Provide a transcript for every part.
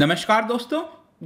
नमस्कार दोस्तों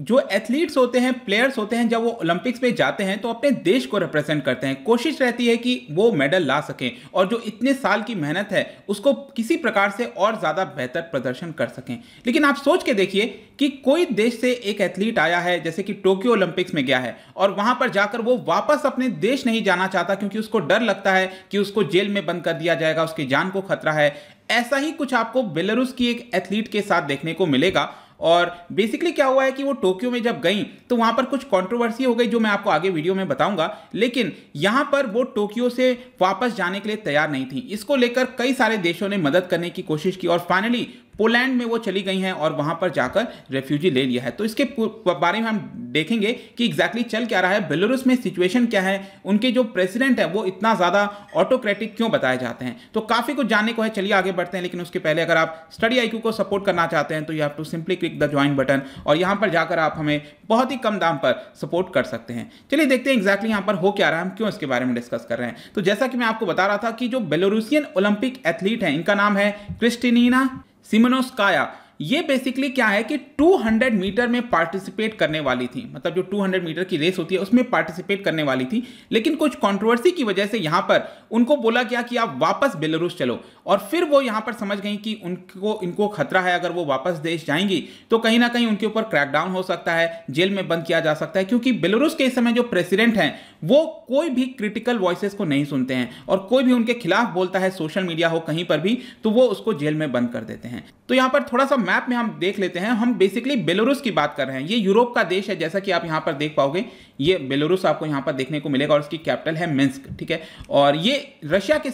जो एथलीट्स होते हैं प्लेयर्स होते हैं जब वो ओलंपिक्स में जाते हैं तो अपने देश को रिप्रेजेंट करते हैं कोशिश रहती है कि वो मेडल ला सकें और जो इतने साल की मेहनत है उसको किसी प्रकार से और ज़्यादा बेहतर प्रदर्शन कर सकें लेकिन आप सोच के देखिए कि कोई देश से एक एथलीट आया है जैसे कि टोक्यो ओलंपिक्स में गया है और वहाँ पर जाकर वो वापस अपने देश नहीं जाना चाहता क्योंकि उसको डर लगता है कि उसको जेल में बंद कर दिया जाएगा उसकी जान को खतरा है ऐसा ही कुछ आपको बेलारूस की एक एथलीट के साथ देखने को मिलेगा और बेसिकली क्या हुआ है कि वो टोक्यो में जब गई तो वहाँ पर कुछ कॉन्ट्रोवर्सी हो गई जो मैं आपको आगे वीडियो में बताऊंगा लेकिन यहाँ पर वो टोक्यो से वापस जाने के लिए तैयार नहीं थी इसको लेकर कई सारे देशों ने मदद करने की कोशिश की और फाइनली पोलैंड में वो चली गई हैं और वहाँ पर जाकर रेफ्यूजी ले लिया है तो इसके बारे में हम देखेंगे कि एग्जैक्टली चल क्या रहा है बेलारूस में सिचुएशन क्या है उनके जो प्रेसिडेंट है वो इतना ज़्यादा ऑटोक्रेटिक क्यों बताए जाते हैं तो काफ़ी कुछ जानने को है चलिए आगे बढ़ते हैं लेकिन उसके पहले अगर आप स्टडी आई को सपोर्ट करना चाहते हैं तो you have to simply click the join button और यहाँ पर जाकर आप हमें बहुत ही कम दाम पर सपोर्ट कर सकते हैं चलिए देखते हैं एग्जैक्टली यहाँ पर हो क्या रहा है हम क्यों इसके बारे में डिस्कस कर रहे हैं तो जैसा कि मैं आपको बता रहा था कि जो बेलोरूसियन ओलंपिक एथलीट हैं इनका नाम है क्रिस्टिनीना Simonos Kaya ये बेसिकली क्या है कि 200 मीटर में पार्टिसिपेट करने वाली थी मतलब जो 200 मीटर की रेस होती है उसमें पार्टिसिपेट करने वाली थी लेकिन कुछ कंट्रोवर्सी की वजह से यहाँ पर उनको बोला गया कि आप वापस बेलारूस चलो और फिर वो यहाँ पर समझ गई कि उनको इनको खतरा है अगर वो वापस देश जाएंगी तो कहीं ना कहीं उनके ऊपर क्रैकडाउन हो सकता है जेल में बंद किया जा सकता है क्योंकि बेलारूस के इस समय जो प्रेसिडेंट हैं वो कोई भी क्रिटिकल वॉइस को नहीं सुनते हैं और कोई भी उनके खिलाफ बोलता है सोशल मीडिया हो कहीं पर भी तो वो उसको जेल में बंद कर देते हैं तो यहाँ पर थोड़ा सा मैप में हम देख लेते हैं हम बेसिकली बेलोरूस की बात कर रहे हैं ये यूरोप का देश है जैसा कि आप यहाँ पर देख पाओगे ये बेलोरूस आपको यहाँ पर देखने को मिलेगा और इसकी कैपिटल है मिन्स्क ठीक है और ये रशिया के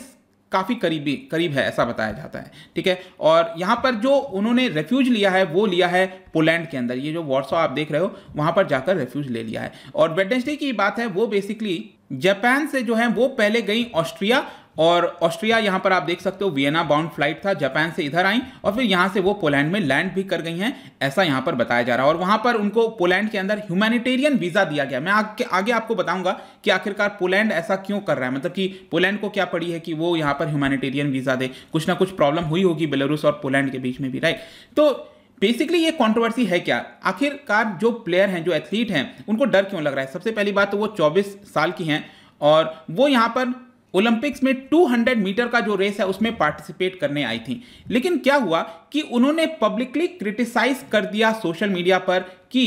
काफ़ी करीबी करीब है ऐसा बताया जाता है ठीक है और यहाँ पर जो उन्होंने रेफ्यूज लिया है वो लिया है पोलैंड के अंदर ये जो वॉर्सो आप देख रहे हो वहाँ पर जाकर रेफ्यूज ले लिया है और वेडनेसडे की बात है वो बेसिकली जापान से जो है वो पहले गई ऑस्ट्रिया और ऑस्ट्रिया यहाँ पर आप देख सकते हो वियना बाउंड फ्लाइट था जापान से इधर आई और फिर यहाँ से वो पोलैंड में लैंड भी कर गई हैं ऐसा यहाँ पर बताया जा रहा है और वहाँ पर उनको पोलैंड के अंदर ह्यूमैनिटेरियन वीज़ा दिया गया मैं आगे आगे आपको बताऊंगा कि आखिरकार पोलैंड ऐसा क्यों कर रहा है मतलब कि पोलैंड को क्या पड़ी है कि वो यहाँ पर ह्यूमैनिटेरियन वीज़ा दे कुछ ना कुछ प्रॉब्लम हुई होगी बेलारूस और पोलैंड के बीच में भी राइट तो बेसिकली ये कंट्रोवर्सी है क्या आखिरकार जो प्लेयर हैं जो एथलीट हैं उनको डर क्यों लग रहा है सबसे पहली बात तो वो 24 साल की हैं और वो यहाँ पर ओलंपिक्स में 200 मीटर का जो रेस है उसमें पार्टिसिपेट करने आई थी लेकिन क्या हुआ कि उन्होंने पब्लिकली क्रिटिसाइज कर दिया सोशल मीडिया पर कि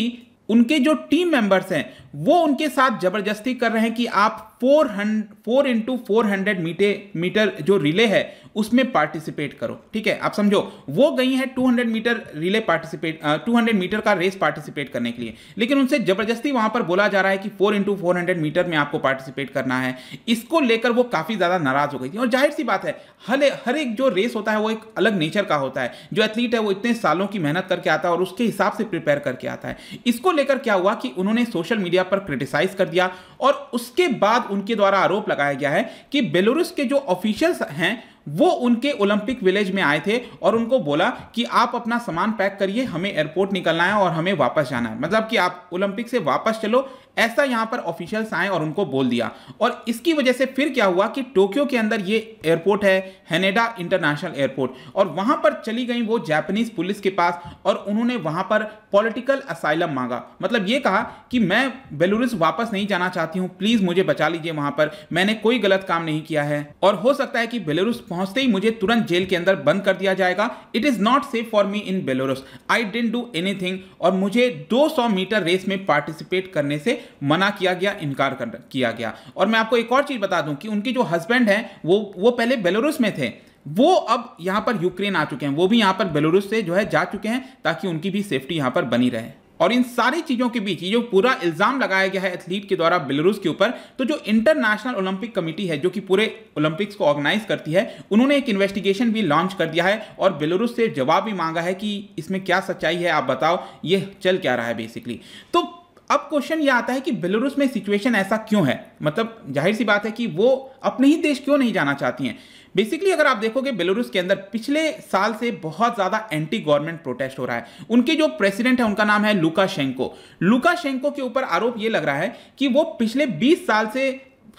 उनके जो टीम मेंबर्स हैं वो उनके साथ जबरदस्ती कर रहे हैं कि आप फोर हंड फोर इंटू फोर हंड्रेड मीटे मीटर जो रिले है उसमें पार्टिसिपेट करो ठीक है आप समझो वो गई है two hundred meter relay participate two hundred meter का रेस पार्टिसिपेट करने के लिए लेकिन उनसे जबरदस्ती वहां पर बोला जा रहा है कि four into four hundred meter में आपको पार्टिसिपेट करना है इसको लेकर वो काफ़ी ज़्यादा नाराज हो गई थी और जाहिर सी बात है हर हर एक जो रेस होता है वो एक अलग नेचर का होता है जो एथलीट है वो इतने सालों की मेहनत करके आता है और उसके हिसाब से प्रिपेयर करके आता है इसको लेकर क्या हुआ कि उन्होंने सोशल मीडिया मीडिया पर क्रिटिसाइज कर दिया और उसके बाद उनके द्वारा आरोप लगाया गया है कि बेलोरुस के जो ऑफिशियल्स हैं वो उनके ओलंपिक विलेज में आए थे और उनको बोला कि आप अपना सामान पैक करिए हमें एयरपोर्ट निकलना है और हमें वापस जाना है मतलब कि आप ओलंपिक से वापस चलो ऐसा यहाँ पर ऑफिशियल्स आए और उनको बोल दिया और इसकी वजह से फिर क्या हुआ कि टोक्यो के अंदर ये एयरपोर्ट है हैनेडा इंटरनेशनल एयरपोर्ट और वहाँ पर चली गई वो जापानीज पुलिस के पास और उन्होंने वहाँ पर पॉलिटिकल असाइलम मांगा मतलब ये कहा कि मैं बेलूरिस वापस नहीं जाना चाहती हूँ प्लीज़ मुझे बचा लीजिए वहाँ पर मैंने कोई गलत काम नहीं किया है और हो सकता है कि बेलूरुस पहुंचते ही मुझे तुरंत जेल के अंदर बंद कर दिया जाएगा it is not safe for me in Belarus I didn't do any और मुझे 200 मीटर रेस में पार्टिसिपेट करने से मना किया गया इनकार कर किया गया और मैं आपको एक और चीज़ बता दूं कि उनके जो हस्बैंड हैं वो वो पहले बेलोरस में थे वो अब यहां पर यूक्रेन आ चुके हैं वो भी यहां पर बेलोरस से जो है जा चुके हैं ताकि उनकी भी सेफ्टी यहां पर बनी रहे और इन सारी चीज़ों के बीच ये जो पूरा इल्ज़ाम लगाया गया है एथलीट के द्वारा बेलारूस के ऊपर तो जो इंटरनेशनल ओलंपिक कमेटी है जो कि पूरे ओलंपिक्स को ऑर्गेनाइज करती है उन्होंने एक इन्वेस्टिगेशन भी लॉन्च कर दिया है और बेलारूस से जवाब भी मांगा है कि इसमें क्या सच्चाई है आप बताओ ये चल क्या रहा है बेसिकली तो अब क्वेश्चन ये आता है कि बेलारूस में सिचुएशन ऐसा क्यों है मतलब जाहिर सी बात है कि वो अपने ही देश क्यों नहीं जाना चाहती हैं बेसिकली अगर आप देखोगे बेलारूस के अंदर पिछले साल से बहुत ज़्यादा एंटी गवर्नमेंट प्रोटेस्ट हो रहा है उनके जो प्रेसिडेंट है उनका नाम है लुका शेंको लुका शेंको के ऊपर आरोप यह लग रहा है कि वो पिछले 20 साल से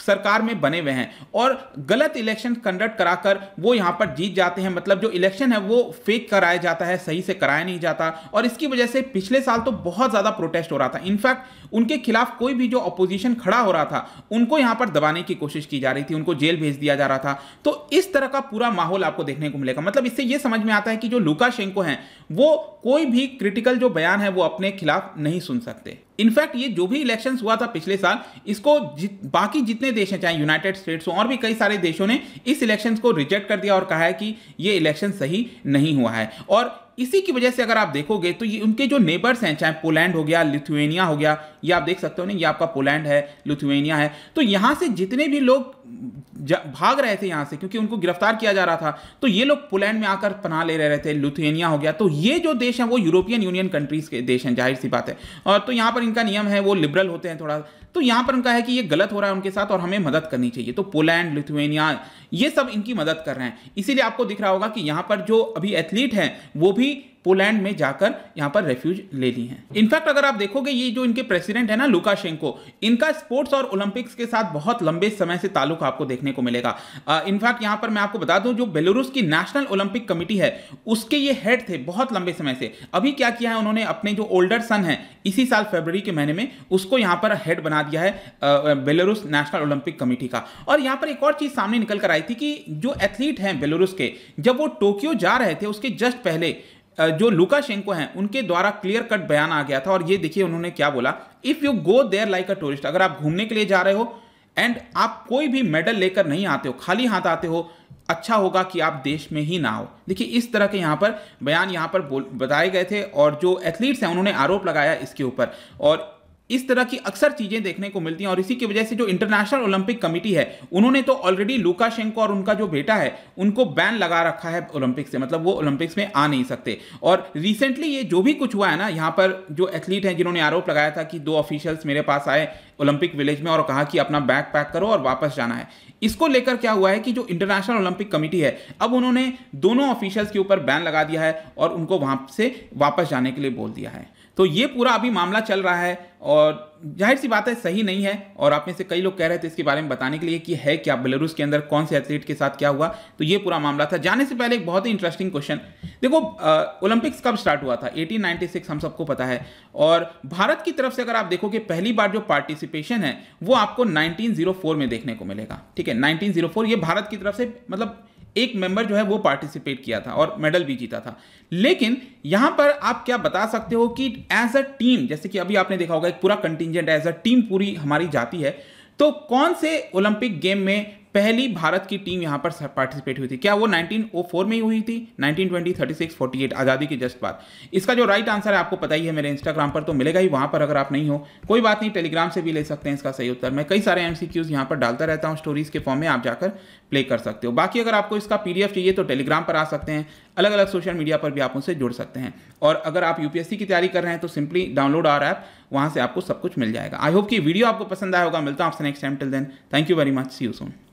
सरकार में बने हुए हैं और गलत इलेक्शन कंडक्ट कराकर वो यहाँ पर जीत जाते हैं मतलब जो इलेक्शन है वो फेक कराया जाता है सही से कराया नहीं जाता और इसकी वजह से पिछले साल तो बहुत ज़्यादा प्रोटेस्ट हो रहा था इनफैक्ट उनके खिलाफ कोई भी जो अपोजिशन खड़ा हो रहा था उनको यहाँ पर दबाने की कोशिश की जा रही थी उनको जेल भेज दिया जा रहा था तो इस तरह का पूरा माहौल आपको देखने को मिलेगा मतलब इससे ये समझ में आता है कि जो लुकाशेंको हैं वो कोई भी क्रिटिकल जो बयान है वो अपने खिलाफ नहीं सुन सकते इनफैक्ट ये जो भी इलेक्शन हुआ था पिछले साल इसको जित, बाकी जितने देश हैं चाहे यूनाइटेड स्टेट्स हो और भी कई सारे देशों ने इस इलेक्शन को रिजेक्ट कर दिया और कहा है कि ये इलेक्शन सही नहीं हुआ है और इसी की वजह से अगर आप देखोगे तो ये उनके जो नेबर्स हैं चाहे पोलैंड हो गया लिथुएनिया हो गया ये आप देख सकते हो ना ये आपका पोलैंड है लिथुएनिया है तो यहाँ से जितने भी लोग भाग रहे थे यहाँ से क्योंकि उनको गिरफ्तार किया जा रहा था तो ये लोग पोलैंड में आकर पनाह ले रहे थे लुथुनिया हो गया तो ये जो देश हैं वो यूरोपियन यूनियन कंट्रीज के देश हैं जाहिर सी बात है और तो यहाँ पर इनका नियम है वो लिबरल होते हैं थोड़ा तो यहां पर उनका है कि ये गलत हो रहा है उनके साथ और हमें मदद करनी चाहिए तो पोलैंड लिथुएनिया ये सब इनकी मदद कर रहे हैं इसीलिए आपको दिख रहा होगा कि यहां पर जो अभी एथलीट हैं वो भी पोलैंड में जाकर यहां पर रेफ्यूज ले ली हैं इनफैक्ट अगर आप देखोगे ये जो इनके प्रेसिडेंट है ना लुकाशेंको इनका स्पोर्ट्स और ओलंपिक्स के साथ बहुत लंबे समय से ताल्लुक आपको देखने को मिलेगा इनफैक्ट यहां पर मैं आपको बता दूं जो बेलोरूस की नेशनल ओलंपिक कमेटी है उसके ये हेड थे बहुत लंबे समय से अभी क्या किया है उन्होंने अपने जो ओल्डर सन है इसी साल फेबर के महीने में उसको यहां पर हेड बना बना दिया है बेलारूस नेशनल ओलंपिक कमेटी का और यहाँ पर एक और चीज़ सामने निकल कर आई थी कि जो एथलीट हैं बेलारूस के जब वो टोक्यो जा रहे थे उसके जस्ट पहले जो लुकाशेंको हैं उनके द्वारा क्लियर कट बयान आ गया था और ये देखिए उन्होंने क्या बोला if you go there like a tourist अगर आप घूमने के लिए जा रहे हो एंड आप कोई भी मेडल लेकर नहीं आते हो खाली हाथ आते हो अच्छा होगा कि आप देश में ही ना हो देखिए इस तरह के यहाँ पर बयान यहाँ पर बताए गए थे और जो एथलीट्स हैं उन्होंने आरोप लगाया इसके ऊपर और इस तरह की अक्सर चीजें देखने को मिलती हैं और इसी की वजह से जो इंटरनेशनल ओलंपिक कमेटी है उन्होंने तो ऑलरेडी लुकाशेंको और उनका जो बेटा है उनको बैन लगा रखा है ओलंपिक से मतलब वो ओलंपिक्स में आ नहीं सकते और रिसेंटली ये जो भी कुछ हुआ है ना यहाँ पर जो एथलीट हैं जिन्होंने आरोप लगाया था कि दो ऑफिशियल्स मेरे पास आए ओलंपिक विलेज में और कहा कि अपना बैग पैक करो और वापस जाना है इसको लेकर क्या हुआ है कि जो इंटरनेशनल ओलंपिक कमेटी है अब उन्होंने दोनों ऑफिशियल्स के ऊपर बैन लगा दिया है और उनको वहाँ से वापस जाने के लिए बोल दिया है तो ये पूरा अभी मामला चल रहा है और जाहिर सी बात है सही नहीं है और आप में से कई लोग कह रहे थे इसके बारे में बताने के लिए कि है क्या बेलारूस के अंदर कौन से एथलीट के साथ क्या हुआ तो ये पूरा मामला था जाने से पहले एक बहुत ही इंटरेस्टिंग क्वेश्चन देखो ओलंपिक्स कब स्टार्ट हुआ था 1896 हम सबको पता है और भारत की तरफ से अगर आप देखोगे पहली बार जो पार्टिसिपेशन है वो आपको नाइनटीन oh में देखने को मिलेगा ठीक है नाइनटीन oh ये भारत की तरफ से मतलब एक मेंबर जो है वो पार्टिसिपेट किया था और मेडल भी जीता था लेकिन यहां पर आप क्या बता सकते हो कि एज अ टीम जैसे कि अभी आपने देखा होगा एक पूरा कंटिजेंट एज अ टीम पूरी हमारी जाती है तो कौन से ओलंपिक गेम में पहली भारत की टीम यहाँ पर पार्टिसिपेट हुई थी क्या वो 1904 में ही हुई थी 1920 36 48 आज़ादी के जस्ट बाद इसका जो राइट आंसर है आपको पता ही है मेरे इंस्टाग्राम पर तो मिलेगा ही वहाँ पर अगर आप नहीं हो कोई बात नहीं टेलीग्राम से भी ले सकते हैं इसका सही उत्तर मैं कई सारे एम सी यहाँ पर डालता रहता हूँ स्टोरीज़ के फॉर्म में आप जाकर प्ले कर सकते हो बाकी अगर आपको इसका पी चाहिए तो टेलीग्राम पर आ सकते हैं अलग अलग सोशल मीडिया पर भी आप उनसे जुड़ सकते हैं और अगर आप यूपीएससी की तैयारी कर रहे हैं तो सिंपली डाउनलोड आर ऐप वहाँ से आपको सब कुछ मिल जाएगा आई होप कि वीडियो आपको पसंद आया होगा मिलता हूँ आपसे next time till then thank you very much see you Son